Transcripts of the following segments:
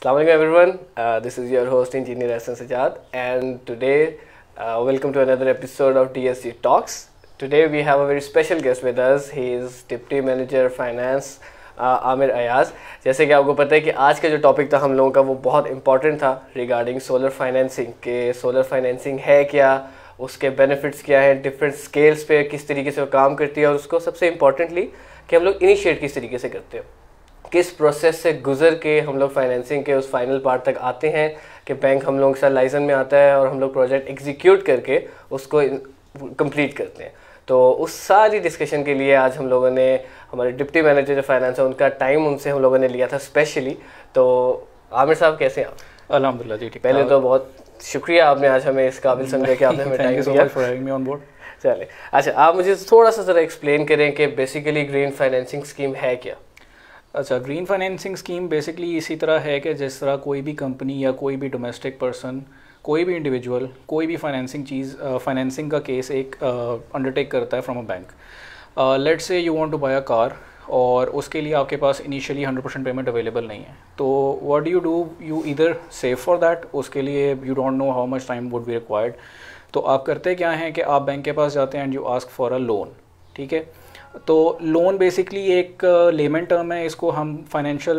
Assalamualaikum everyone. Uh, this is your host Engineer Asan Sajad and today uh, welcome to another episode of TSC Talks. Today we have a very special guest with us. He is Deputy Manager Finance Aamir Ayaz जैसे कि आपको पता है कि आज का जो topic था हम लोगों का वो बहुत इंपॉर्टेंट था रिगार्डिंग सोलर फाइनेंसिंग के सोलर फाइनेंसिंग है क्या उसके बेनिफिट्स क्या हैं डिफरेंट स्केल्स पे किस तरीके से वो काम करती है और उसको सबसे इम्पॉर्टेंटली कि हम लोग इनिशिएट किस तरीके से करते हैं किस प्रोसेस से गुजर के हम लोग फाइनेंसिंग के उस फाइनल पार्ट तक आते हैं कि बैंक हम लोगों के साथ लाइसेंस में आता है और हम लोग प्रोजेक्ट एग्जीक्यूट करके उसको कंप्लीट करते हैं तो उस सारी डिस्कशन के लिए आज हम लोगों ने हमारे डिप्टी मैनेजर जो फाइनेंस है उनका टाइम उनसे हम लोगों ने लिया था स्पेशली तो आमिर साहब कैसे हैं आप अलहमदिल्ला जी ठीक पहले तो बहुत शुक्रिया आपने आज हमें इस काबिल समझा कि आपने हमें टाइम दिया चले अच्छा आप मुझे थोड़ा सा ज़रा एक्सप्लेन करें कि बेसिकली ग्रीन फाइनेंसिंग स्कीम है क्या अच्छा ग्रीन फाइनेंसिंग स्कीम बेसिकली इसी तरह है कि जिस तरह कोई भी कंपनी या कोई भी डोमेस्टिक पर्सन कोई भी इंडिविजुअल कोई भी फाइनेंसिंग चीज़ फाइनेंसिंग का केस एक अंडरटेक करता है from a bank let say you want to buy a car और उसके लिए आपके पास इनिशियली 100 परसेंट पेमेंट अवेलेबल नहीं है तो what do you do you इधर सेव फॉर दैट उसके लिए you don't know how much time would be required तो आप करते क्या हैं कि आप बैंक के पास जाते हैं and you ask for a loan ठीक है तो लोन बेसिकली एक लेमन uh, टर्म है इसको हम फाइनेंशियल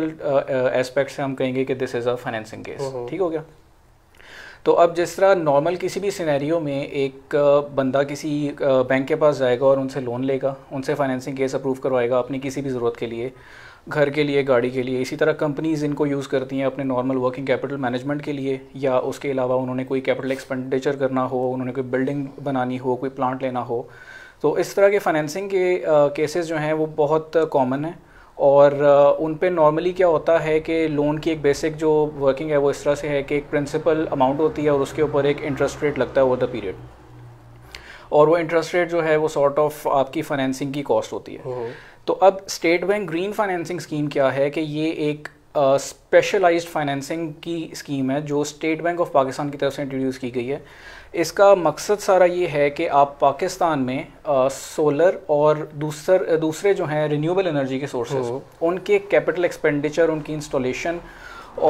एस्पेक्ट uh, uh, से हम कहेंगे कि this is a financing case ठीक हो गया तो अब जिस तरह नॉर्मल किसी भी सिनेरियो में एक बंदा किसी बैंक के पास जाएगा और उनसे लोन लेगा उनसे फाइनेंसिंग केस अप्रूव करवाएगा अपनी किसी भी ज़रूरत के लिए घर के लिए गाड़ी के लिए इसी तरह कंपनीज इनको यूज़ करती हैं अपने नॉर्मल वर्किंग कैपिटल मैनेजमेंट के लिए या उसके अलावा उन्होंने कोई कैपिटल एक्सपेंडिचर करना हो उन्होंने कोई बिल्डिंग बनानी हो कोई प्लांट लेना हो तो इस तरह के फाइनेंसिंग के केसेस जो हैं वो बहुत कॉमन हैं और उन पे नॉर्मली क्या होता है कि लोन की एक बेसिक जो वर्किंग है वो इस तरह से है कि एक प्रिंसिपल अमाउंट होती है और उसके ऊपर एक इंटरेस्ट रेट लगता है ओवर द पीरियड और वो इंटरेस्ट रेट जो है वो सॉर्ट sort ऑफ of आपकी फाइनेंसिंग की कॉस्ट होती है हम्म. तो अब State Bank green financing scheme क्या है कि ये एक स्पेशलाइज्ड uh, फाइनेंसिंग की स्कीम है जो स्टेट बैंक ऑफ पाकिस्तान की तरफ से इंट्रोड्यूस की गई है इसका मकसद सारा ये है कि आप पाकिस्तान में आ, सोलर और दूसर दूसरे जो हैं रिन्यूएबल एनर्जी के सोर्सेज उनके कैपिटल एक्सपेंडिचर उनकी इंस्टॉलेशन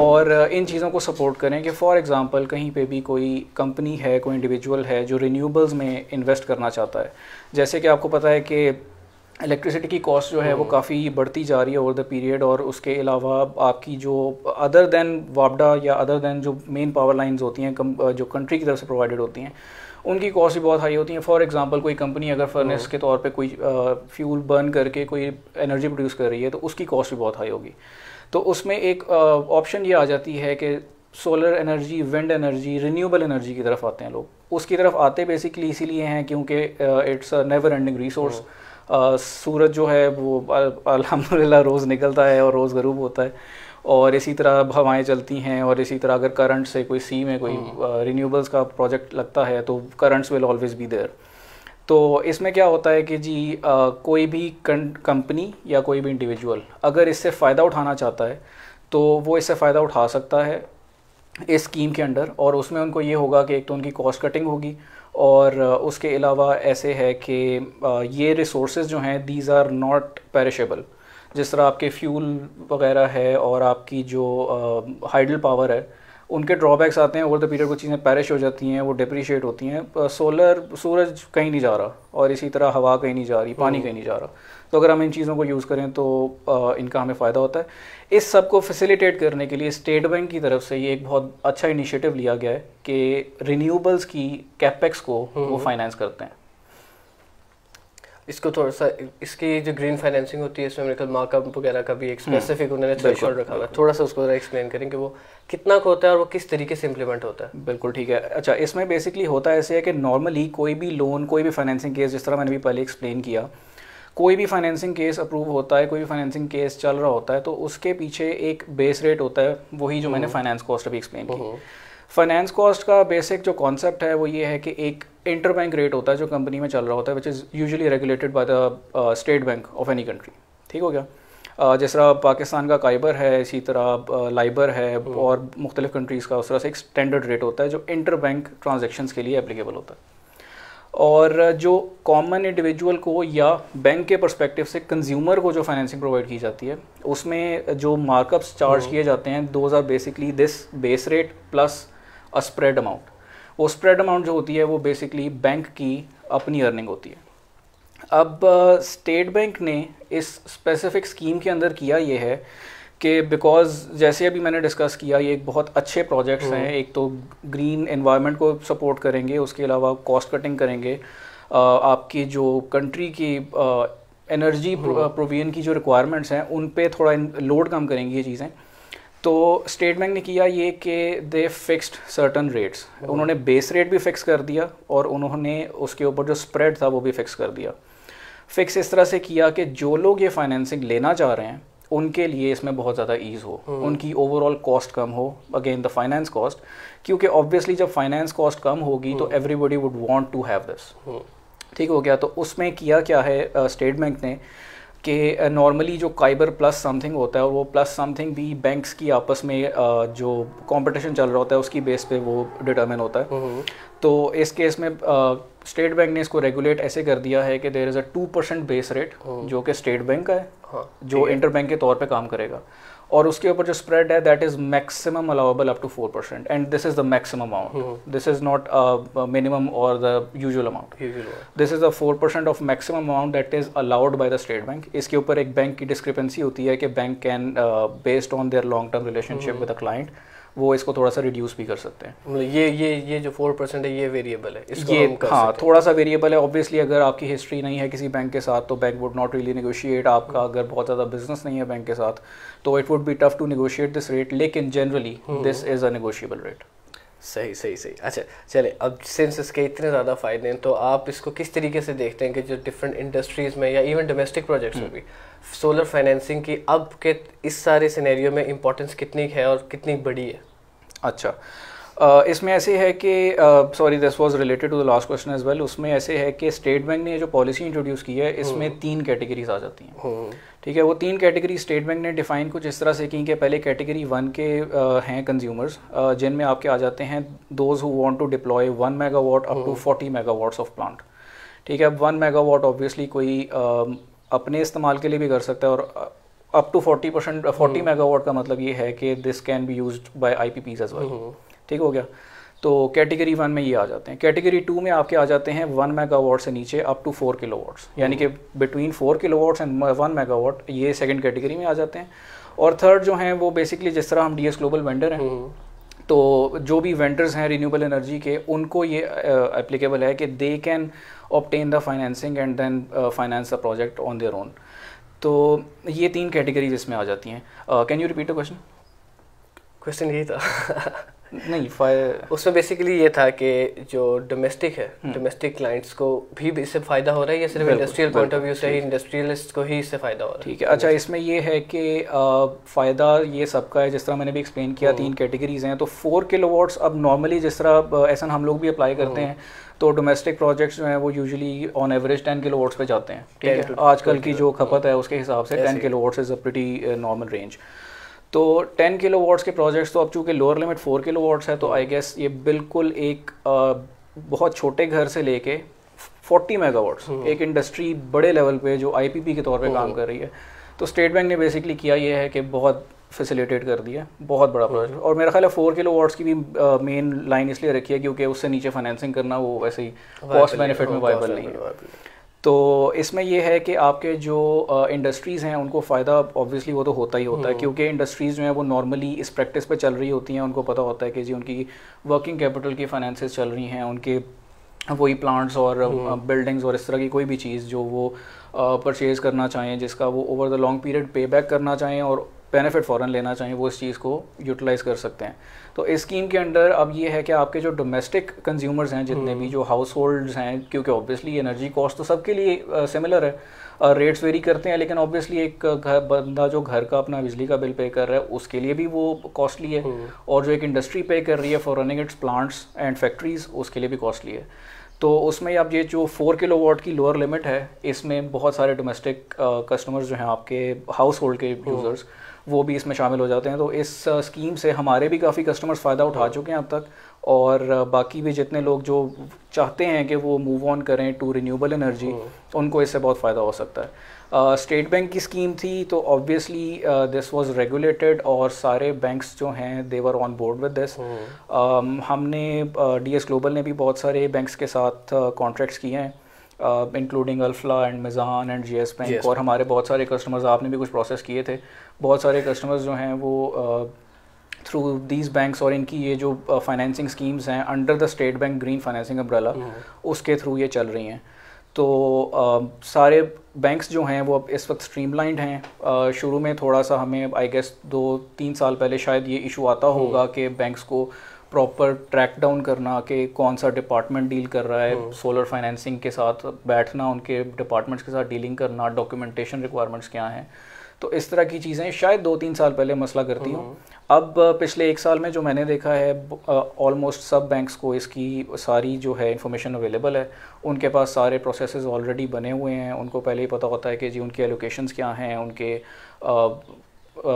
और इन चीज़ों को सपोर्ट करें कि फॉर एग्जांपल कहीं पे भी कोई कंपनी है कोई इंडिविजुअल है जो रिन्यूएबल्स में इन्वेस्ट करना चाहता है जैसे कि आपको पता है कि इलेक्ट्रिसिटी की कॉस्ट जो है वो hmm. काफ़ी बढ़ती जा रही है ओवर द पीरियड और उसके अलावा आपकी जो अदर देन वापडा या अदर देन जो मेन पावर लाइंस होती हैं जो कंट्री की तरफ से प्रोवाइडेड होती हैं उनकी कॉस्ट भी बहुत हाई होती है फॉर एग्जांपल कोई कंपनी अगर फर्नेस hmm. के तौर पे कोई फ्यूल बर्न करके कोई एनर्जी प्रोड्यूस कर रही है तो उसकी कॉस्ट भी बहुत हाई होगी तो उसमें एक ऑप्शन ये आ जाती है कि solar energy wind energy renewable energy की तरफ आते हैं लोग उसकी तरफ आते बेसिकली इसीलिए हैं क्योंकि इट्स नेवर एंडिंग रिसोर्स सूरज जो है वो अलहमदिल्ला रोज़ निकलता है और रोज़ गरूब होता है और इसी तरह हवाएं चलती हैं और इसी तरह अगर करंट से कोई सी में कोई रीन्यूबल्स हाँ। का प्रोजेक्ट लगता है तो currents will always be there तो इसमें क्या होता है कि जी आ, कोई भी कंपनी या कोई भी इंडिविजुअल अगर इससे फ़ायदा उठाना चाहता है तो वो इससे फ़ायदा उठा सकता है इस स्कीम के अंडर और उसमें उनको ये होगा कि एक तो उनकी कॉस्ट कटिंग होगी और उसके अलावा ऐसे है कि ये रिसोर्स जो हैं दीज आर नॉट पेरिशेबल जिस तरह आपके फ्यूल वगैरह है और आपकी जो हाइडल पावर है उनके ड्रॉबैक्स आते हैं ओवर द पीरियड कुछ चीज़ें पैरिश हो जाती हैं वो डिप्रिशिएट होती हैं सोलर सूरज कहीं नहीं जा रहा और इसी तरह हवा कहीं नहीं जा रही पानी hmm. कहीं नहीं जा रहा तो अगर हम इन चीज़ों को यूज़ करें तो इनका हमें फ़ायदा होता है इस सब को फैसिलिटेट करने के लिए स्टेट बैंक की तरफ से ये एक बहुत अच्छा इनिशिएटिव लिया गया है कि रिन्यूबल्स की कैपेक्स को वो फाइनेंस hmm. करते हैं इसको थोड़ा सा इसकी जो ग्रीन फाइनेंसिंग होती है इसमें मेरे मार्कअप वगैरह का भी एक स्पेसिफिक हम्म। उन्होंने थ्रेशोल्ड रखा हुआ है थोड़ा सा उसको एक्सप्लेन करें कि वो कितना होता है और वो किस तरीके से इम्प्लीमेंट होता है बिल्कुल ठीक है अच्छा इसमें बेसिकली होता ऐसे है कि नॉर्मली कोई भी लोन कोई भी फाइनेंसिंग केस जिस तरह मैंने भी पहले एक्सप्लेन किया कोई भी फाइनेंसिंग केस अप्रूव होता है कोई भी फाइनेंसिंग केस चल रहा होता है तो उसके पीछे एक बेस रेट होता है वही जो मैंने फाइनेंस हम्म। कॉस्ट अभी एक्सप्लेन की फाइनेंस कॉस्ट का बेसिक जो कॉन्सेप्ट है वो ये है कि एक इंटर बैंक रेट होता है जो कंपनी में चल रहा होता है which is usually regulated by the state bank of any country ठीक हो गया uh, जिस तरह पाकिस्तान का काइबर है इसी तरह लाइबर uh, है हम्म। और मुख्तलिफ कंट्रीज़ का उस तरह से एक स्टैंडर्ड रेट होता है जो इंटर बैंक ट्रांजेक्शन के लिए एप्लीकेबल होता है और जो कॉमन इंडिविजुअल को या बैंक के परस्पेक्टिव से कंज्यूमर को जो फाइनेंसिंग प्रोवाइड की जाती है उसमें जो मार्कअप्स हम्म। चार्ज किए जाते हैं those are basically this base rate plus a spread amount वो स्प्रेड अमाउंट जो होती है वो बेसिकली बैंक की अपनी अर्निंग होती है अब स्टेट uh, बैंक ने इस स्पेसिफिक स्कीम के अंदर किया ये है कि बिकॉज जैसे अभी मैंने डिस्कस किया ये एक बहुत अच्छे प्रोजेक्ट्स हम्म। हैं एक तो ग्रीन इन्वायरमेंट को सपोर्ट करेंगे उसके अलावा कॉस्ट कटिंग करेंगे uh, आपकी जो कंट्री की energy uh, provision hmm. uh, की जो रिक्वायरमेंट्स हैं उन पे थोड़ा लोड कम करेंगी ये चीज़ें तो स्टेट बैंक ने किया ये कि दे फिक्स्ड सर्टन रेट्स उन्होंने बेस रेट भी फिक्स कर दिया और उन्होंने उसके ऊपर जो स्प्रेड था वो भी फिक्स कर दिया फिक्स इस तरह से किया कि जो लोग ये फाइनेंसिंग लेना चाह रहे हैं उनके लिए इसमें बहुत ज़्यादा ईज हो हम्म। उनकी ओवरऑल कॉस्ट कम हो अगेन द फाइनेंस कॉस्ट क्योंकि ऑब्वियसली जब फाइनेंस कॉस्ट कम होगी तो everybody would want to have this ठीक हो गया तो उसमें किया क्या है स्टेट uh, बैंक ने कि नॉर्मली जो काइबर प्लस समथिंग होता है वो प्लस समथिंग भी बैंक्स की आपस में जो कंपटीशन चल रहा होता है उसकी बेस पे वो डिटर्मिन होता है हम्म, हम्म। तो इस केस में स्टेट बैंक ने इसको रेगुलेट ऐसे कर दिया है कि there is a two percent base rate जो कि स्टेट बैंक का है हाँ, जो इंटर बैंक के तौर पर काम करेगा और उसके ऊपर जो स्प्रेड है that is maximum allowable up to four percent and this is the maximum amount this is not minimum और the usual amount this is the four percent of maximum amount that is allowed by the state Bank इसके ऊपर एक bank की discrepancy होती है कि bank can based on their long term relationship with a client वो इसको थोड़ा सा रिड्यूस भी कर सकते हैं मतलब ये ये ये जो फोर परसेंट है ये वेरिएबल है इसको ये हम कर हाँ थोड़ा सा वेरिएबल है ऑब्वियसली अगर आपकी हिस्ट्री नहीं है किसी बैंक के साथ तो bank would not really negotiate आपका अगर बहुत ज़्यादा बिजनेस नहीं है बैंक के साथ तो it would be tough to negotiate this rate लेकिन generally this is a negotiable rate सही सही सही अच्छा चले अब सिंस इसके इतने ज़्यादा फ़ायदे हैं तो आप इसको किस तरीके से देखते हैं कि जो डिफरेंट इंडस्ट्रीज़ में या इवन डोमेस्टिक प्रोजेक्ट्स में हम्म। भी सोलर फाइनेंसिंग की अब के इस सारे सिनेरियो में इम्पोर्टेंस कितनी है और कितनी बड़ी है अच्छा Uh, इसमें ऐसे है कि sorry this was related to the last question as well उसमें ऐसे है कि स्टेट बैंक ने जो पॉलिसी इंट्रोड्यूस की है इसमें हम्म। तीन कैटेगरीज आ जाती हैं हम्म। ठीक है वो तीन कैटेगरी स्टेट बैंक ने डिफाइन कुछ इस तरह से की कि पहले कैटेगरी वन के हैं कंज्यूमर्स जिनमें आपके आ जाते हैं those who want to deploy one megawatt up to forty megawatts of plant ठीक है अब वन मेगावाट ऑब्वियसली कोई अपने इस्तेमाल के लिए भी कर सकता है और up to forty percent forty megawatt का मतलब ये है कि this can be use by I P Ps as well ठीक हो गया तो कैटेगरी वन में ये आ जाते हैं कैटेगरी टू में आपके आ जाते हैं वन मेगावाट से नीचे अप टू फोर किलो यानी कि between four kilo and one megawatt ये सेकेंड कैटेगरी में आ जाते हैं और थर्ड जो हैं वो बेसिकली जिस तरह हम डी एस ग्लोबल वेंडर हैं हम्म। तो जो भी वेंडर्स हैं रीन्यूबल एनर्जी के उनको ये एप्लीकेबल है कि they can obtain the financing and then finance the project on their own तो ये तीन कैटेगरीज इसमें आ जाती हैं can you repeat the question question यही था नहीं फाय... उसमें बेसिकली ये था कि जो डोमेस्टिक है डोमेस्टिक हम्म। क्लाइंट्स को भी इससे फ़ायदा हो रहा है या सिर्फ इंडस्ट्रियल पॉइंट ऑफ व्यू से ही इंडस्ट्रियलिस्ट को ही इससे फ़ायदा हो रहा है ठीक है अच्छा इसमें ये है कि फ़ायदा ये सबका है जिस तरह मैंने भी एक्सप्लेन किया हम्म। तीन कैटेगरीज हैं तो फोर किलो अब नॉर्मली जिस तरह ऐसा हम लोग भी अप्लाई करते हम्म। हैं तो डोमेस्टिक प्रोजेक्ट्स जो हैं वो usually on average ten kilo पे जाते हैं ठीक है आजकल की जो खपत है उसके हिसाब से ten kilo watts is a pretty normal range तो 10 किलो वाट्स के प्रोजेक्ट्स तो अब चूँकि लोअर लिमिट 4 किलो वाट्स है तो आई गेस ये बिल्कुल एक बहुत छोटे घर से लेके 40 मेगावाट्स हम्म। एक इंडस्ट्री बड़े लेवल पे जो आईपीपी के तौर पे हम्म। काम कर रही है तो स्टेट बैंक ने बेसिकली किया ये है कि बहुत फैसिलिटेट कर दिया बहुत बड़ा प्रोजेक्ट हम्म। और मेरा ख्याल है फोर किलो वाट्स की भी मेन लाइन इसलिए रखी है क्योंकि उससे नीचे फाइनेंसिंग करना वो वैसे ही कॉस्ट बेनिफिट में वाइबल नहीं है तो इसमें यह है कि आपके जो इंडस्ट्रीज़ हैं उनको फ़ायदा ऑब्वियसली वो तो होता ही होता है हम्म। क्योंकि इंडस्ट्रीज़ जो हैं वो नॉर्मली इस प्रैक्टिस पे चल रही होती हैं उनको पता होता है कि जी उनकी वर्किंग कैपिटल की फाइनेंस चल रही हैं उनके वही प्लांट्स और बिल्डिंग्स हम्म। और इस तरह की कोई भी चीज़ जो वो परचेज़ करना चाहें जिसका वो over the long period pay back करना चाहें और बेनिफिट फ़ौरन लेना चाहिए वो इस चीज़ को यूटिलाइज़ कर सकते हैं तो इस स्कीम के अंडर अब ये है कि आपके जो डोमेस्टिक कंज्यूमर्स हैं जितने भी हम्म। जो हाउस होल्ड्स हैं क्योंकि ऑब्वियसली एनर्जी कॉस्ट तो सबके लिए सिमिलर है रेट्स वेरी करते हैं लेकिन ऑब्वियसली एक घर बंदा जो घर का अपना बिजली का बिल पे कर रहा है उसके लिए भी वो कॉस्टली है हम्म। और जो एक इंडस्ट्री पे कर रही है for running its plants and factories उसके लिए भी कॉस्टली है तो उसमें आप ये जो फोर किलो वॉट की लोअर लिमिट है इसमें बहुत सारे डोमेस्टिक कस्टमर्स जो हैं आपके हाउस होल्ड के यूज़र्स हम्म। वो भी इसमें शामिल हो जाते हैं तो इस स्कीम से हमारे भी काफ़ी कस्टमर्स फ़ायदा उठा चुके हैं अब तक और बाकी भी जितने लोग जो चाहते हैं कि वो मूव ऑन करें टू रिन्यूएबल एनर्जी उनको इससे बहुत फ़ायदा हो सकता है स्टेट uh, बैंक की स्कीम थी तो ऑब्वियसली दिस वाज रेगुलेटेड और सारे बैंक्स जो हैं they're on board with this हमने डी एस ग्लोबल ने भी बहुत सारे बैंक्स के साथ कॉन्ट्रैक्ट्स uh, किए हैं including Alfalah and Meezan and J S Bank और हमारे बहुत सारे कस्टमर्स आपने भी कुछ प्रोसेस किए थे बहुत सारे कस्टमर्स जो हैं वो थ्रू दीज बैंक्स और इनकी ये जो फाइनेंसिंग स्कीम्स हैं under the state Bank green financing umbrella उसके थ्रू ये चल रही हैं तो आ, सारे बैंक्स जो हैं वो अब इस वक्त स्ट्रीमलाइंड हैं शुरू में थोड़ा सा हमें आई गेस दो तीन साल पहले शायद ये इशू आता हम्म। होगा कि बैंक्स को प्रॉपर ट्रैक डाउन करना कि कौन सा डिपार्टमेंट डील कर रहा है सोलर हम्म। फाइनेंसिंग के साथ बैठना उनके डिपार्टमेंट्स के साथ डीलिंग करना डॉक्यूमेंटेशन रिक्वायरमेंट्स क्या हैं तो इस तरह की चीज़ें शायद दो तीन साल पहले मसला करती हूँ हम्म। अब पिछले एक साल में जो मैंने देखा है ऑलमोस्ट सब बैंक्स को इसकी सारी जो है इन्फॉर्मेशन अवेलेबल है उनके पास सारे प्रोसेस ऑलरेडी बने हुए हैं उनको पहले ही पता होता है कि जी उनके एलोकेशंस क्या हैं उनके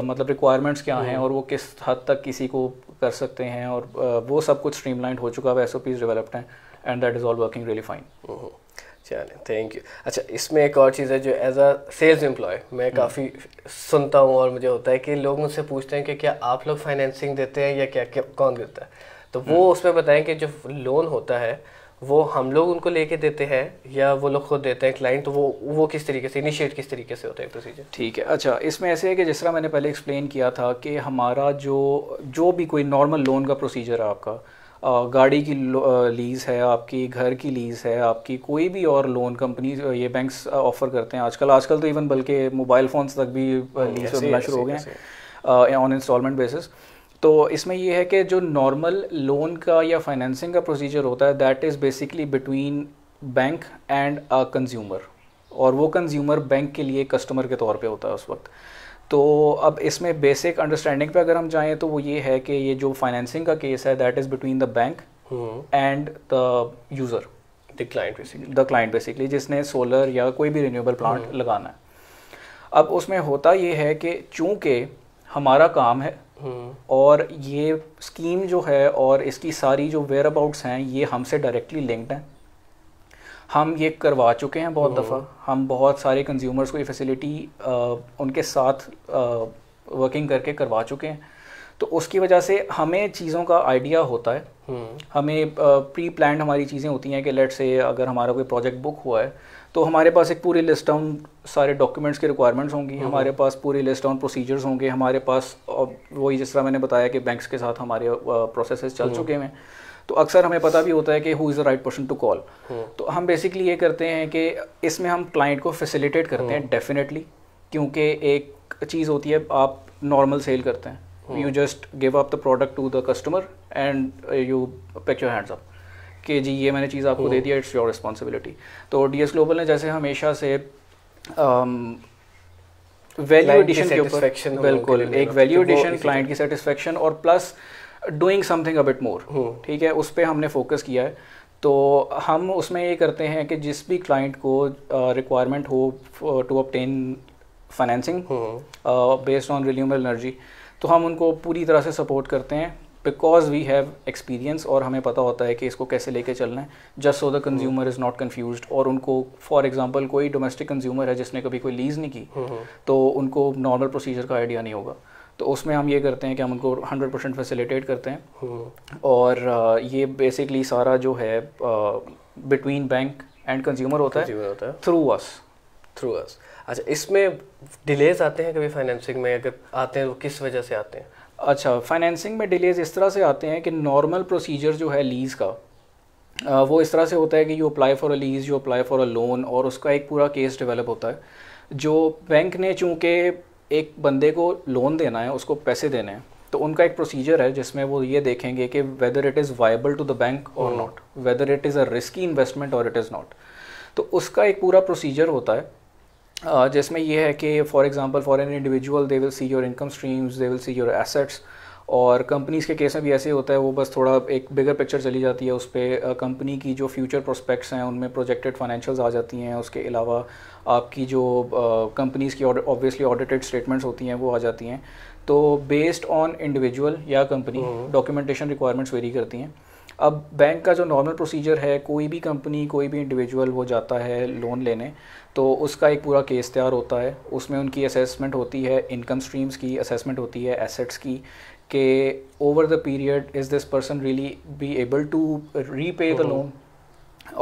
मतलब रिक्वायरमेंट्स क्या हैं हम्म। और वो किस हद तक किसी को कर सकते हैं और वो सब कुछ स्ट्रीमलाइंड हो चुका है एस ओ पीज डेवलप्ड हैं and that is all working really fine चलें थैंक यू अच्छा इसमें एक और चीज़ है जो एज अ सेल्स एम्प्लॉय मैं हम्म। काफ़ी सुनता हूँ और मुझे होता है कि लोग मुझसे पूछते हैं कि क्या आप लोग फाइनेंसिंग देते हैं या क्या, क्या कौन देता है तो वो हम्म। उसमें बताएं कि जो लोन होता है वो हम लोग उनको लेके देते हैं या वो लोग खुद देते हैं क्लाइंट तो वो वो किस तरीके से इनिशिएट किस तरीके से होता है प्रोसीजर ठीक है अच्छा इसमें ऐसे है कि जिस तरह मैंने पहले एक्सप्लेन किया था कि हमारा जो जो भी कोई नॉर्मल लोन का प्रोसीजर है आपका गाड़ी की लीज़ है आपकी घर की लीज़ है आपकी कोई भी और लोन कंपनी ये बैंक्स ऑफर करते हैं आजकल आजकल तो इवन बल्कि मोबाइल फ़ोन्स तक भी लीज़ मिलना mm, शुरू हो गए हैं ऑन इंस्टॉलमेंट बेसिस तो इसमें यह है कि जो नॉर्मल लोन का या फाइनेंसिंग का प्रोसीजर होता है that is basically between bank and a consumer और वो कंज्यूमर बैंक के लिए कस्टमर के तौर पे होता है उस वक्त तो अब इसमें बेसिक अंडरस्टैंडिंग पे अगर हम जाएँ तो वो ये है कि ये जो फाइनेंसिंग का केस है that is between the bank and the user the client basically the client basically जिसने सोलर या कोई भी रिन्यूएबल हम्म। प्लांट लगाना है अब उसमें होता ये है कि चूँकि हमारा काम है हम्म। और ये स्कीम जो है और इसकी सारी जो वेयर अबाउट्स हैं ये हमसे डायरेक्टली लिंक्ड हैं हम ये करवा चुके हैं बहुत दफ़ा हम बहुत सारे कंज्यूमर्स को ये फैसिलिटी उनके साथ वर्किंग करके करवा चुके हैं तो उसकी वजह से हमें चीज़ों का आइडिया होता है हम्म। हमें प्री प्लान हमारी चीज़ें होती हैं कि लेट से अगर हमारा कोई प्रोजेक्ट बुक हुआ है तो हमारे पास एक पूरी लिस्ट ऑन सारे डॉक्यूमेंट्स के रिक्वायरमेंट्स होंगी हमारे पास पूरी लिस्ट ऑन प्रोसीजर्स होंगे हमारे पास वही जिस तरह मैंने बताया कि बैंक्स के साथ हमारे प्रोसेस चल चुके हैं तो अक्सर हमें पता भी होता है कि who is the right person to call तो हम बेसिकली ये करते हैं कि इसमें हम क्लाइंट को फैसिलिटेट करते हैं डेफिनेटली हम्म। क्योंकि एक चीज़ होती है आप नॉर्मल सेल करते हैं you just give up the product to the customer and you pick your hands up कि जी ये मैंने चीज़ आपको दे हम्म। दिया इट्स योर रिस्पॉन्सिबिलिटी तो डी एस ग्लोबल ने जैसे हमेशा से वैल्यू um, एडिशन के ऊपर बिल्कुल एक वैल्यू एडिशन क्लाइंट की सेटिस्फेक्शन और plus doing something a bit more ठीक है उस पर हमने फोकस किया है तो हम उसमें ये करते हैं कि जिस भी क्लाइंट को रिक्वायरमेंट हो to obtain financing based on renewable energy तो हम उनको पूरी तरह से सपोर्ट करते हैं बिकॉज वी हैव एक्सपीरियंस और हमें पता होता है कि इसको कैसे लेके चलना है just so the consumer is not confuse और उनको फॉर एग्जाम्पल कोई डोमेस्टिक कंज्यूमर है जिसने कभी कोई लीज़ नहीं की हम्म। तो उनको नॉर्मल प्रोसीजर का आइडिया नहीं होगा तो उसमें हम ये करते हैं कि हम उनको हंड्रेड परसेंट फैसिलिटेट करते हैं हम्म। और ये बेसिकली सारा जो है बिटवीन बैंक एंड कंज्यूमर होता है थ्रू अस थ्रू अस अच्छा इसमें डिलेज आते हैं कभी फाइनेंसिंग में अगर आते हैं तो किस वजह से आते हैं अच्छा फाइनेंसिंग में डिलेज इस तरह से आते हैं कि नॉर्मल प्रोसीजर जो है लीज़ का वो इस तरह से होता है कि you apply for a lease you apply for a loan और उसका एक पूरा केस डेवलप होता है जो बैंक ने चूँकि एक बंदे को लोन देना है उसको पैसे देने हैं तो उनका एक प्रोसीजर है जिसमें वो ये देखेंगे कि whether it is viable to the bank और not whether it is a risky investment और इट इज़ नॉट तो उसका एक पूरा प्रोसीजर होता है जिसमें यह है कि for example for an individual they will see your income streams they will see your assets और कंपनीज़ के केस में भी ऐसे होता है वो बस थोड़ा एक बिगर पिक्चर चली जाती है उस पर कंपनी की जो फ्यूचर प्रोस्पेक्ट्स हैं उनमें प्रोजेक्टेड फाइनेंशियल्स आ जाती हैं उसके अलावा आपकी जो कंपनीज़ की ऑब्वियसली ऑडिटेड स्टेटमेंट्स होती हैं वो आ जाती हैं तो बेस्ड ऑन इंडिविजुअल या कंपनी डॉक्यूमेंटेशन रिक्वायरमेंट्स वेरी करती हैं अब बैंक का जो नॉर्मल प्रोसीजर है कोई भी कंपनी कोई भी इंडिविजुअल वो जाता है लोन लेने तो उसका एक पूरा केस तैयार होता है उसमें उनकी असेसमेंट होती है इनकम स्ट्रीम्स की असेसमेंट होती है एसेट्स की कि over the period is this person really be able to repay the loan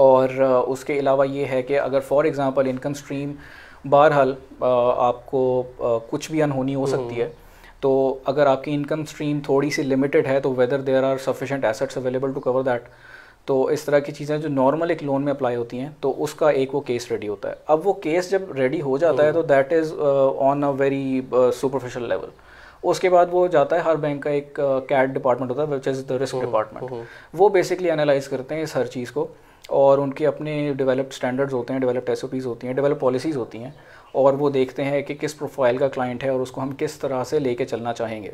और uh, उसके अलावा ये है कि अगर फॉर एग्ज़ाम्पल इनकम स्ट्रीम बहरहाल uh, आपको uh, कुछ भी अनहोनी हो सकती है uh-huh. तो अगर आपकी इनकम स्ट्रीम थोड़ी सी लिमिटेड है तो whether there are sufficient assets available to cover that तो इस तरह की चीज़ें जो नॉर्मल एक लोन में अप्लाई होती हैं तो उसका एक वो केस रेडी होता है अब वो केस जब रेडी हो जाता है uh-huh. तो that is on a very superficial level उसके बाद वो जाता है हर बैंक का एक कैट uh, डिपार्टमेंट होता है which is the risk department वो बेसिकली एनालाइज करते हैं इस हर चीज़ को और उनके अपने डेवलप्ड स्टैंडर्ड्स होते हैं डेवलप्ड एस होती हैं डेवलप पॉलिसीज़ होती हैं और वो देखते हैं कि किस प्रोफाइल का क्लाइंट है और उसको हम किस तरह से लेके चलना चाहेंगे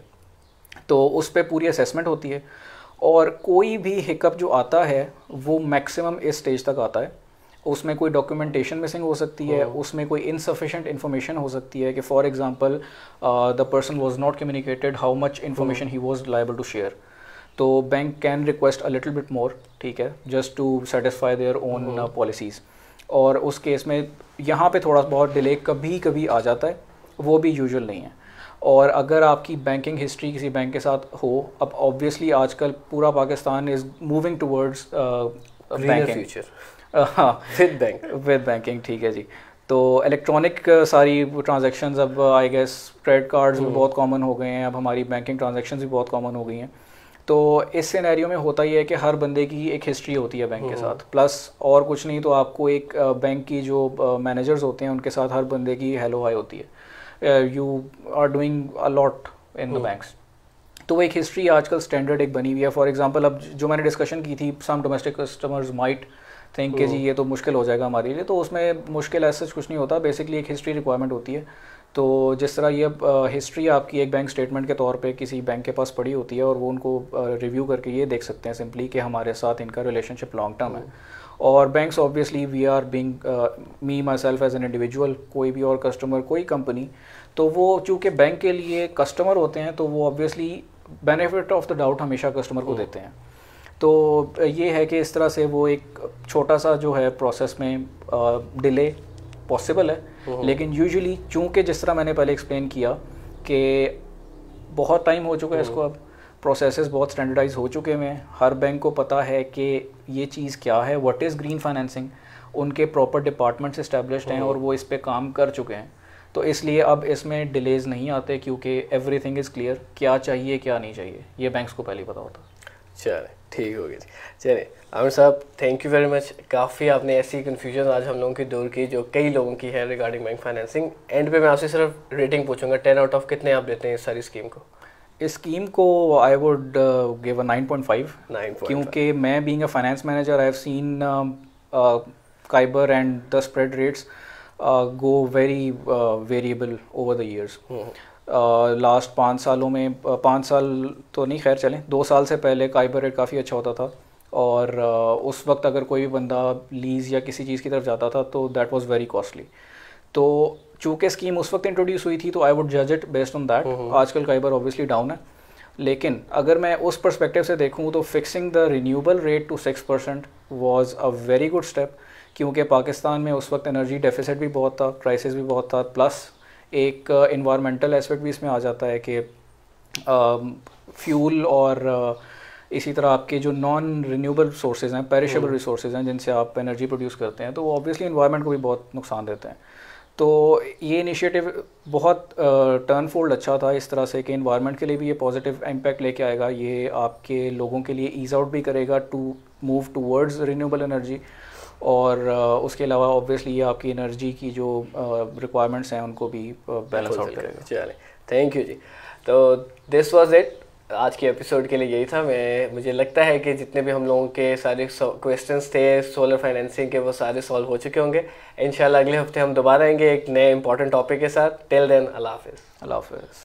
तो उस पर पूरी असेसमेंट होती है और कोई भी हिकअप जो आता है वो मैक्सिमम इस स्टेज तक आता है उसमें कोई डॉक्यूमेंटेशन मिसिंग हो सकती है oh. उसमें कोई इनसफिशेंट इन्फॉर्मेशन हो सकती है कि for example the person was not communicated how much information he was liable to share तो bank can request a little bit more ठीक है just to satisfy their own policies और उस केस में यहाँ पे थोड़ा बहुत डिले कभी कभी आ जाता है वो भी यूजुअल नहीं है और अगर आपकी बैंकिंग हिस्ट्री किसी बैंक के साथ हो अब ऑब्वियसली आजकल पूरा Pakistan is moving towards banking future with bank with banking ठीक है जी तो इलेक्ट्रॉनिक uh, सारी ट्रांजेक्शन अब आई गेस क्रेडिट कार्ड्स भी hmm. बहुत कॉमन हो गए हैं अब हमारी बैंकिंग ट्रांजेक्शन भी बहुत कॉमन हो गई हैं तो इस सिनेरियो में होता ही है कि हर बंदे की एक हिस्ट्री होती है बैंक के hmm. साथ प्लस और कुछ नहीं तो आपको एक बैंक uh, की जो मैनेजर्स uh, होते हैं उनके साथ हर बंदे की हेलो हाई होती है you are doing a lot in the banks तो वो एक हिस्ट्री आजकल स्टैंडर्ड एक बनी हुई है फॉर एग्जांपल अब जो मैंने डिस्कशन की थी some domestic customers might think कि जी ये तो मुश्किल हो जाएगा हमारे लिए तो उसमें मुश्किल ऐसे कुछ नहीं होता बेसिकली एक हिस्ट्री रिक्वायरमेंट होती है तो जिस तरह ये हिस्ट्री आपकी एक बैंक स्टेटमेंट के तौर पे किसी बैंक के पास पड़ी होती है और वो उनको रिव्यू करके ये देख सकते हैं सिंपली कि हमारे साथ इनका रिलेशनशिप लॉन्ग टर्म है hmm. और banks obviously we are being me myself as an individual कोई भी और कस्टमर कोई कंपनी तो वो चूँकि बैंक के लिए कस्टमर होते हैं तो वो obviously benefit of the doubt हमेशा कस्टमर को hmm. देते हैं तो ये है कि इस तरह से वो एक छोटा सा जो है प्रोसेस में डिले पॉसिबल है लेकिन यूजुअली चूंकि जिस तरह मैंने पहले एक्सप्लेन किया कि बहुत टाइम हो चुका है इसको अब प्रोसेसेस बहुत स्टैंडर्डाइज हो चुके हैं हर बैंक को पता है कि ये चीज़ क्या है व्हाट इज़ ग्रीन फाइनेंसिंग उनके प्रॉपर डिपार्टमेंट्स इस्टेब्लिश हैं और वो इस पर काम कर चुके हैं तो इसलिए अब इसमें डिलेज नहीं आते क्योंकि एवरीथिंग इज़ क्लियर क्या चाहिए क्या नहीं चाहिए ये बैंक्स को पहले ही पता होता चले ठीक हो गई चलिए आमिर साहब थैंक यू वेरी मच काफ़ी आपने ऐसी कन्फ्यूजन आज हम लोगों की दूर की जो कई लोगों की है रिगार्डिंग बैंक फाइनेंसिंग एंड पे मैं आपसे सिर्फ रेटिंग पूछूंगा टेन आउट ऑफ कितने आप देते हैं इस सारी स्कीम को इस स्कीम को आई वुड गिव अ 9.5 क्योंकि मैं being a finance manager I have seen KIBOR and the spread rates go very variable over the years last पाँच सालों में पाँच साल तो नहीं खैर चलें दो साल से पहले काइबर रेट काफ़ी अच्छा होता था और उस वक्त अगर कोई भी बंदा लीज़ या किसी चीज़ की तरफ जाता था तो दैट वाज वेरी कॉस्टली तो चूँकि स्कीम उस वक्त इंट्रोड्यूस हुई थी तो आई वुड जज इट बेस्ड ऑन दैट आजकल काइबर ऑब्वियसली डाउन है लेकिन अगर मैं उस परस्पेक्टिव से देखूँ तो fixing the renewable rate to six percent was a very good step क्योंकि पाकिस्तान में उस वक्त एनर्जी डेफिसिट भी बहुत था क्राइसिस भी बहुत था प्लस एक इन्वामेंटल uh, एस्पेक्ट भी इसमें आ जाता है कि फ्यूल um, और uh, इसी तरह आपके जो नॉन रिन्यूएबल सोर्सेज हैं पेरिशेबल रिसोर्सेज हम्म। हैं जिनसे आप एनर्जी प्रोड्यूस करते हैं तो वो ऑब्वियसली इन्वायरमेंट को भी बहुत नुकसान देते हैं तो ये इनिशिएटिव बहुत टर्न uh, फोल्ड अच्छा था इस तरह से कि इन्वायरमेंट के लिए भी ये पॉजिटिव इम्पैक्ट लेके आएगा ये आपके लोगों के लिए ईज आउट भी करेगा to move towards renewable energy और उसके अलावा ऑब्वियसली ये आपकी एनर्जी की जो रिक्वायरमेंट्स हैं उनको भी बैलेंस आउट करेगा चले थैंक यू जी तो दिस वाज इट आज के एपिसोड के लिए यही था मैं मुझे लगता है कि जितने भी हम लोगों के सारे क्वेश्चंस थे सोलर फाइनेंसिंग के वो सारे सॉल्व हो चुके होंगे इन अगले हफ्ते हम दोबारा आएंगे एक नए इंपॉर्टेंट टॉपिक के साथ टिल देन अल्लाह हाफिज़ अल्लाह हाफिज़